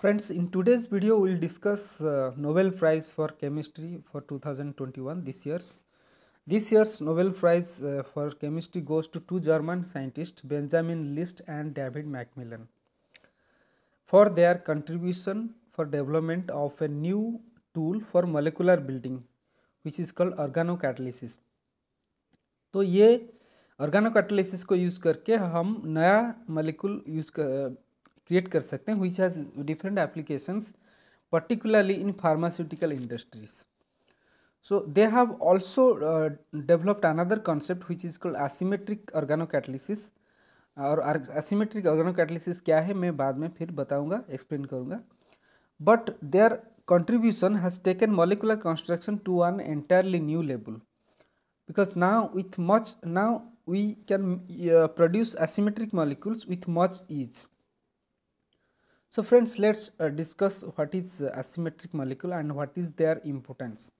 Friends, in today's video, we will discuss uh, Nobel Prize for Chemistry for 2021, this year's. This year's Nobel Prize uh, for Chemistry goes to two German scientists, Benjamin List and David Macmillan, for their contribution for development of a new tool for molecular building, which is called organocatalysis. तो ये ऑर्गेनोकैटालिसिस को use करके हम नया molecule use कर create कर सकते हैं which has different applications particularly in pharmaceutical industries so they have also developed another concept which is called asymmetric organocatalysis और एसिमेट्रिक ऑर्गेनोकैटलिसिस क्या है मैं बाद में फिर बताऊँगा एक्सप्लेन करूँगा but their contribution has taken molecular construction to an entirely new level because now with much now we can produce asymmetric molecules with much is So friends, let's uh, discuss what is uh, asymmetric molecule and what is their importance.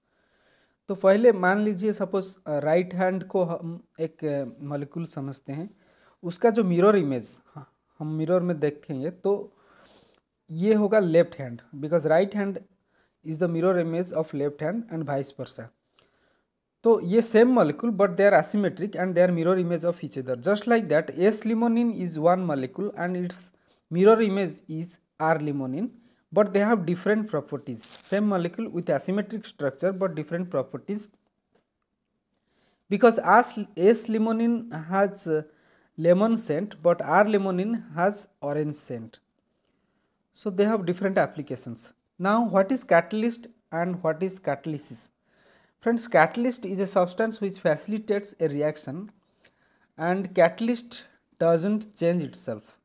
तो पहले मान लीजिए suppose right hand को हम एक molecule uh, समझते हैं उसका जो मिरर इमेज हाँ, हम मिरर में देखेंगे तो ये होगा left hand because right hand is the mirror image of left hand and vice versa तो ये same molecule but they are asymmetric and they are mirror image of each other just like that S limonene is one molecule and it's mirror image is R-limonin but they have different properties same molecule with asymmetric structure but different properties because S-limonin has uh, lemon scent but R-limonin has orange scent so they have different applications now what is catalyst and what is catalysis friends catalyst is a substance which facilitates a reaction and catalyst doesn't change itself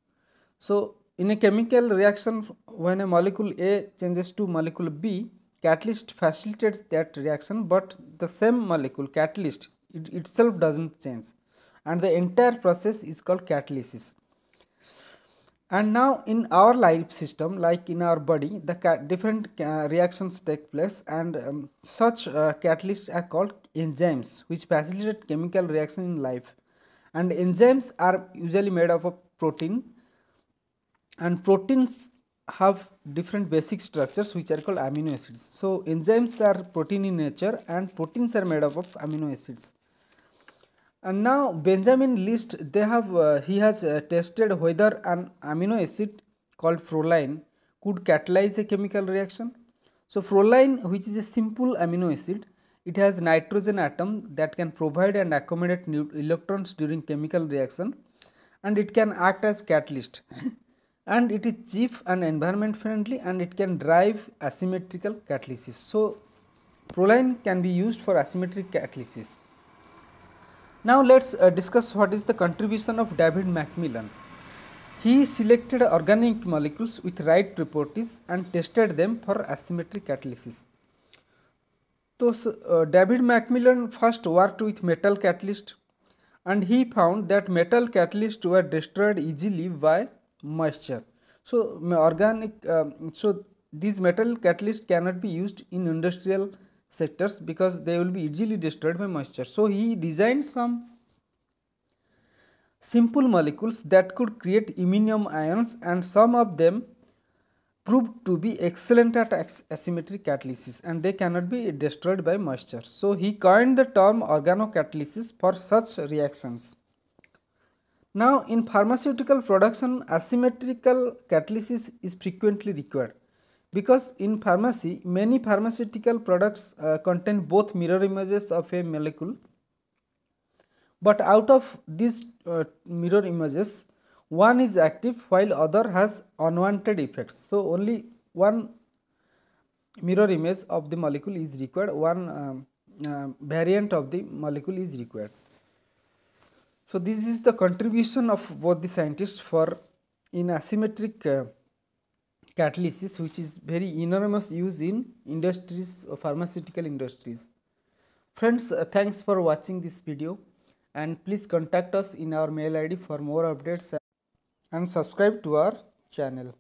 so in a chemical reaction when a molecule A changes to molecule B catalyst facilitates that reaction but the same molecule catalyst it itself doesn't change and the entire process is called catalysis. And now in our life system like in our body the different uh, reactions take place and um, such uh, catalysts are called enzymes which facilitate chemical reaction in life and enzymes are usually made up of protein and proteins have different basic structures which are called amino acids. So, enzymes are protein in nature and proteins are made up of amino acids. And now Benjamin List they have uh, he has uh, tested whether an amino acid called proline could catalyze a chemical reaction. So, proline which is a simple amino acid it has nitrogen atom that can provide and accommodate electrons during chemical reaction and it can act as catalyst and it is cheap and environment friendly and it can drive asymmetrical catalysis. So, proline can be used for asymmetric catalysis. Now, let us uh, discuss what is the contribution of David Macmillan. He selected organic molecules with right properties and tested them for asymmetric catalysis. So, uh, David Macmillan first worked with metal catalyst, and he found that metal catalysts were destroyed easily by moisture. So, organic, um, so these metal catalyst cannot be used in industrial sectors because they will be easily destroyed by moisture. So, he designed some simple molecules that could create iminium ions and some of them proved to be excellent at asymmetric catalysis and they cannot be destroyed by moisture. So, he coined the term organocatalysis for such reactions. Now in pharmaceutical production asymmetrical catalysis is frequently required because in pharmacy many pharmaceutical products uh, contain both mirror images of a molecule but out of these uh, mirror images one is active while other has unwanted effects. So, only one mirror image of the molecule is required, one um, uh, variant of the molecule is required. So this is the contribution of both the scientists for in asymmetric uh, catalysis which is very enormous use in industries uh, pharmaceutical industries. Friends uh, thanks for watching this video and please contact us in our mail id for more updates and subscribe to our channel.